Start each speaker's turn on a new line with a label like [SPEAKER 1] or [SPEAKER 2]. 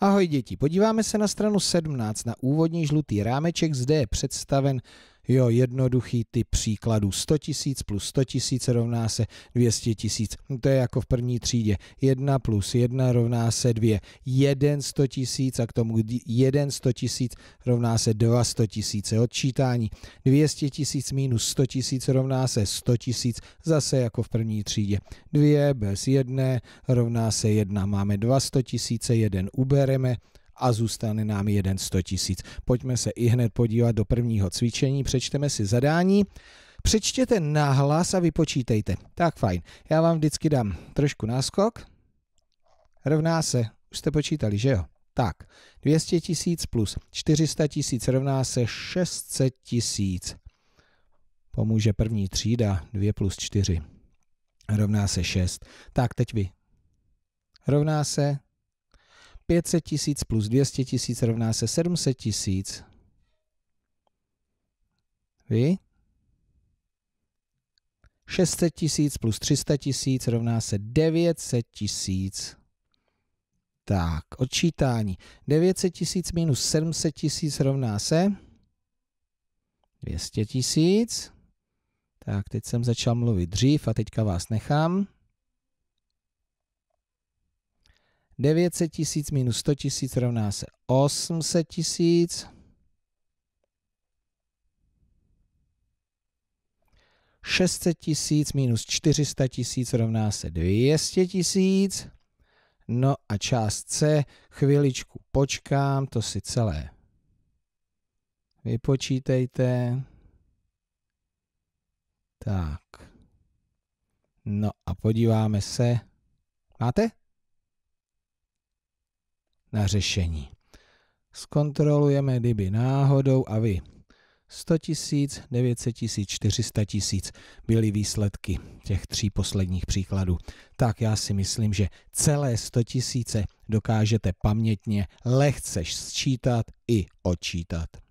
[SPEAKER 1] Ahoj děti, podíváme se na stranu 17 na úvodní žlutý rámeček, zde je představen Jo, jednoduchý ty příkladů. 100 tisíc plus 100 tisíc rovná se 200 tisíc. No, to je jako v první třídě. 1 plus 1 rovná se 2. 1 100 tisíc a k tomu 1 100 tisíc rovná se 2 100 tisíce. Odčítání 200 tisíc minus 100 tisíc rovná se 100 tisíc. Zase jako v první třídě. 2 bez 1 rovná se 1. Máme 2 100 tisíce, 1 ubereme, a zůstane nám jeden 100 tisíc. Pojďme se i hned podívat do prvního cvičení, přečteme si zadání. Přečtěte nahlas a vypočítejte. Tak fajn, já vám vždycky dám trošku náskok. Rovná se, už jste počítali, že jo? Tak, 200 tisíc plus 400 tisíc rovná se 600 tisíc. Pomůže první třída, 2 plus 4 rovná se 6. Tak, teď vy. Rovná se 500 tisíc plus 200 tisíc rovná se 700 tisíc. Vy? 600 tisíc plus 300 tisíc rovná se 900 tisíc. Tak, odčítání. 900 tisíc minus 700 tisíc rovná se 200 tisíc. Tak, teď jsem začal mluvit dřív a teďka vás nechám. 900 tisíc minus 100 tisíc rovná se 800 tisíc. Šestset tisíc minus 400 tisíc rovná se 200 tisíc. No a část C, chviličku počkám, to si celé vypočítejte. Tak. No a podíváme se. Máte? na řešení. Zkontrolujeme, kdyby náhodou a vy 100 tisíc, 900 tisíc, 400 tisíc byly výsledky těch tří posledních příkladů. Tak já si myslím, že celé 100 tisíce dokážete pamětně lehce sčítat i odčítat.